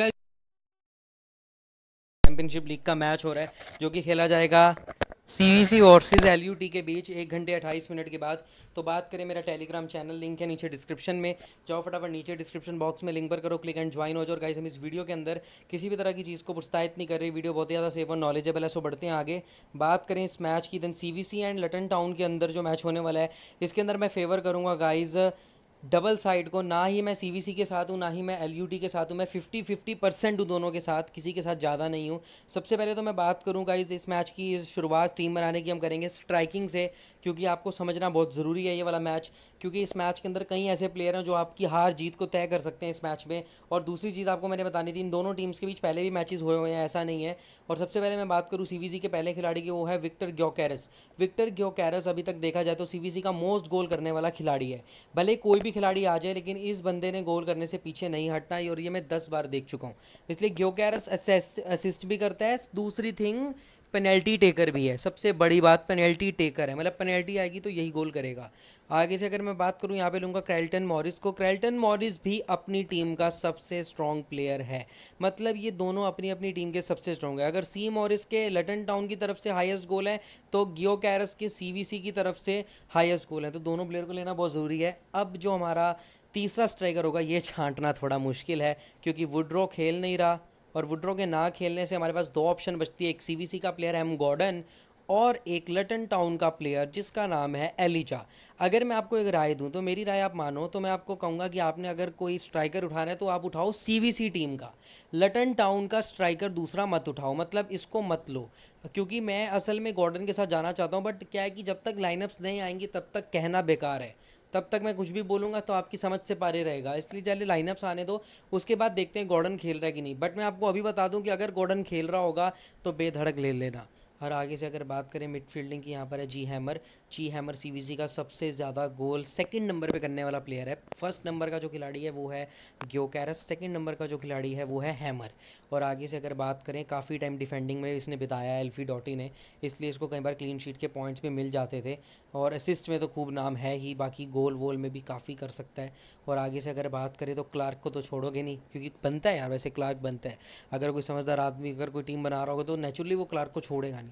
Championship league का match हो रहा है जो कि खेला जाएगा सी वर्सेस एल के बीच एक घंटे अट्ठाईस मिनट के बाद तो बात करें मेरा टेलीग्राम चैनल लिंक है नीचे डिस्क्रिप्शन में जाओ फटाफट नीचे डिस्क्रिप्शन बॉक्स में लिंक पर करो क्लिक एंड ज्वाइन हो जाओ गाइस हम इस वीडियो के अंदर किसी भी तरह की चीज़ को प्रोत्साहित नहीं कर रही वीडियो बहुत ही ज़्यादा सेफ और नॉलेजेबल है सो बढ़ते हैं आगे बात करें इस मैच की then C and Luton town के अंदर जो मैच होने वाला है इसके अंदर मैं फेवर करूँगा गाइज़ डबल साइड को ना ही मैं सी के साथ हूँ ना ही मैं एल के साथ हूँ मैं फिफ्टी फिफ्टी परसेंट हूँ दोनों के साथ किसी के साथ ज़्यादा नहीं हूँ सबसे पहले तो मैं बात करूँगा इस इस मैच की शुरुआत टीम बनाने की हम करेंगे स्ट्राइकिंग से क्योंकि आपको समझना बहुत ज़रूरी है ये वाला मैच क्योंकि इस मैच के अंदर कई ऐसे प्लेयर हैं जो आपकी हार जीत को तय कर सकते हैं इस मैच में और दूसरी चीज़ आपको मैंने बतानी थी इन दोनों टीम्स के बीच पहले भी मैचेज़ हुए हुए हैं ऐसा नहीं है और सबसे पहले मैं बात करूँ सी के पहले खिलाड़ी की वो है विक्टर ग्योकैरस विक्टर ग्योकैरस अभी तक देखा जाए तो सी का मोस्ट गोल करने वाला खिलाड़ी है भले कोई भी खिलाड़ी आ जाए लेकिन इस बंदे ने गोल करने से पीछे नहीं हटना और ये मैं दस बार देख चुका हूँ इसलिए ग्योकैरस असिस्ट भी करता है दूसरी थिंग पेनल्टी टेकर भी है सबसे बड़ी बात पेनल्टी टेकर है मतलब पेनल्टी आएगी तो यही गोल करेगा आगे से अगर मैं बात करूँ यहाँ पे लूँगा क्रैल्टन मॉरिस को क्रैल्टन मॉरिस भी अपनी टीम का सबसे स्ट्रॉन्ग प्लेयर है मतलब ये दोनों अपनी अपनी टीम के सबसे स्ट्रॉन्ग है अगर सी मॉरिस के लटन टाउन की तरफ से हाईएस्ट गोल है तो गियो कैरस के सी की तरफ से हाईएस्ट गोल है तो दोनों प्लेयर को लेना बहुत ज़रूरी है अब जो हमारा तीसरा स्ट्राइकर होगा ये छांटना थोड़ा मुश्किल है क्योंकि वुड्रो खेल नहीं रहा और वुड्रो के ना खेलने से हमारे पास दो ऑप्शन बचती है एक सी का प्लेयर एम गॉर्डन और एक लटन टाउन का प्लेयर जिसका नाम है एलिजा अगर मैं आपको एक राय दूं तो मेरी राय आप मानो तो मैं आपको कहूंगा कि आपने अगर कोई स्ट्राइकर उठाना है तो आप उठाओ सीवीसी टीम का लटन टाउन का स्ट्राइकर दूसरा मत उठाओ मतलब इसको मत लो क्योंकि मैं असल में गॉर्डन के साथ जाना चाहता हूँ बट क्या है कि जब तक लाइनअप्स नहीं आएंगी तब तक कहना बेकार है तब तक मैं कुछ भी बोलूँगा तो आपकी समझ से पारे रहेगा इसलिए चले लाइनअप्स आने दो उसके बाद देखते हैं गॉर्डन खेल रहा है कि नहीं बट मैं आपको अभी बता दूँ कि अगर गॉर्डन खेल रहा होगा तो बेधड़क ले लेना और आगे से अगर बात करें मिड फील्डिंग की यहाँ पर है जी हैमर जी हैमर सी का सबसे ज़्यादा गोल सेकेंड नंबर पर करने वाला प्लेयर है फर्स्ट नंबर का जो खिलाड़ी है वो है ग्योकैरस सेकेंड नंबर का जो खिलाड़ी है वो है हैमर और आगे से अगर बात करें काफ़ी टाइम डिफेंडिंग में इसने बिताया एल्फी डॉटी ने इसलिए इसको कई बार क्लीन शीट के पॉइंट्स भी मिल जाते थे और असिस्ट में तो खूब नाम है ही बाकी गोल वोल में भी काफ़ी कर सकता है और आगे से अगर बात करें तो क्लार्क को तो छोड़ोगे नहीं क्योंकि बनता है यार वैसे क्लार्क बनता है अगर कोई समझदार आदमी अगर कोई टीम बना रहा होगा तो नेचुरली वो क्लार्क को छोड़ेगा नहीं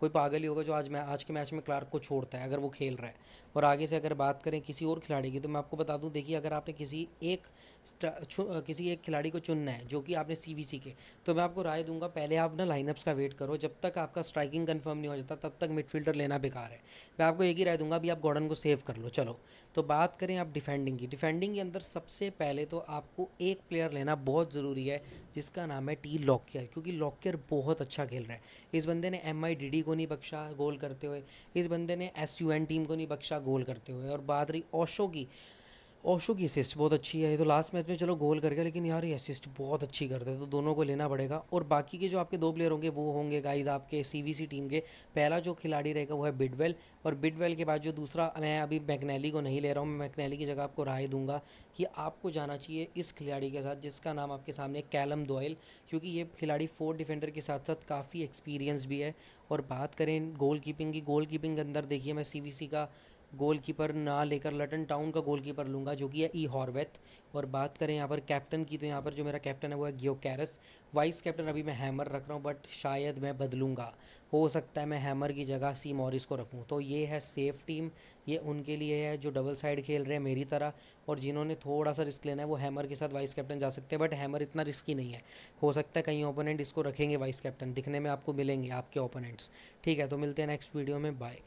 कोई पागल ही होगा जो आज मैं आज के मैच में क्लार्क को छोड़ता है अगर वो खेल रहा है और आगे से अगर बात करें किसी और खिलाड़ी की तो मैं आपको बता दूं देखिए अगर आपने किसी एक किसी एक खिलाड़ी को चुनना है जो कि आपने सी के तो मैं आपको राय दूंगा पहले आप ना लाइनअप्स का वेट करो जब तक आपका स्ट्राइकिंग कन्फर्म नहीं हो जाता तब तक मिडफील्डर लेना बेकार है मैं आपको एक ही राय दूंगा अभी आप गॉर्डन को सेव कर लो चलो तो बात करें आप डिफेंडिंग की डिफेंडिंग के अंदर सबसे पहले तो आपको एक प्लेयर लेना बहुत ज़रूरी है जिसका नाम है टी लॉकियर क्योंकि लॉकियर बहुत अच्छा खेल रहा है इस बंदे ने एम आई डी डी को को नहीं बख्शा गोल करते हुए इस बंदे ने एस टीम को नहीं बख्शा गोल करते हुए और बाद रही ओशो की ओशो की असिस्ट बहुत अच्छी है ये तो लास्ट मैच में चलो गोल कर गया लेकिन यार ये असिस्ट बहुत अच्छी करते हैं तो दोनों को लेना पड़ेगा और बाकी के जो आपके दो प्लेयर होंगे वो होंगे गाइज आपके सीवीसी टीम के पहला जो खिलाड़ी रहेगा वो है बिडवेल और बिडवेल के बाद जो दूसरा मैं अभी मैकनैली को नहीं ले रहा हूँ मैं मैकनैली की जगह आपको राय दूंगा कि आपको जाना चाहिए इस खिलाड़ी के साथ जिसका नाम आपके सामने कैलम दोयल क्योंकि ये खिलाड़ी फोर डिफेंडर के साथ साथ काफ़ी एक्सपीरियंस भी है और बात करें गोल कीपिंग की गोल कीपिंग के अंदर देखिए मैं सी का गोलकीपर ना लेकर लटन टाउन का गोलकीपर लूँगा जो कि है ई e. हॉर्वेथ और बात करें यहाँ पर कैप्टन की तो यहाँ पर जो मेरा कैप्टन है वो है गियो कैरस वाइस कैप्टन अभी मैं हैमर रख रहा हूँ बट शायद मैं बदलूंगा हो सकता है मैं हैमर की जगह सी मॉरिस को रखूँ तो ये है सेफ टीम ये उनके लिए है जो डबल साइड खेल रहे हैं मेरी तरह और जिन्होंने थोड़ा सा रिस्क लेना है वो हैमर के साथ वाइस कैप्टन जा सकते हैं बट हैमर इतना रिस्की नहीं है हो सकता है कहीं ओपोनेंट इसको रखेंगे वाइस कैप्टन दिखने में आपको मिलेंगे आपके ओपोनेंट्स ठीक है तो मिलते हैं नेक्स्ट वीडियो में बाय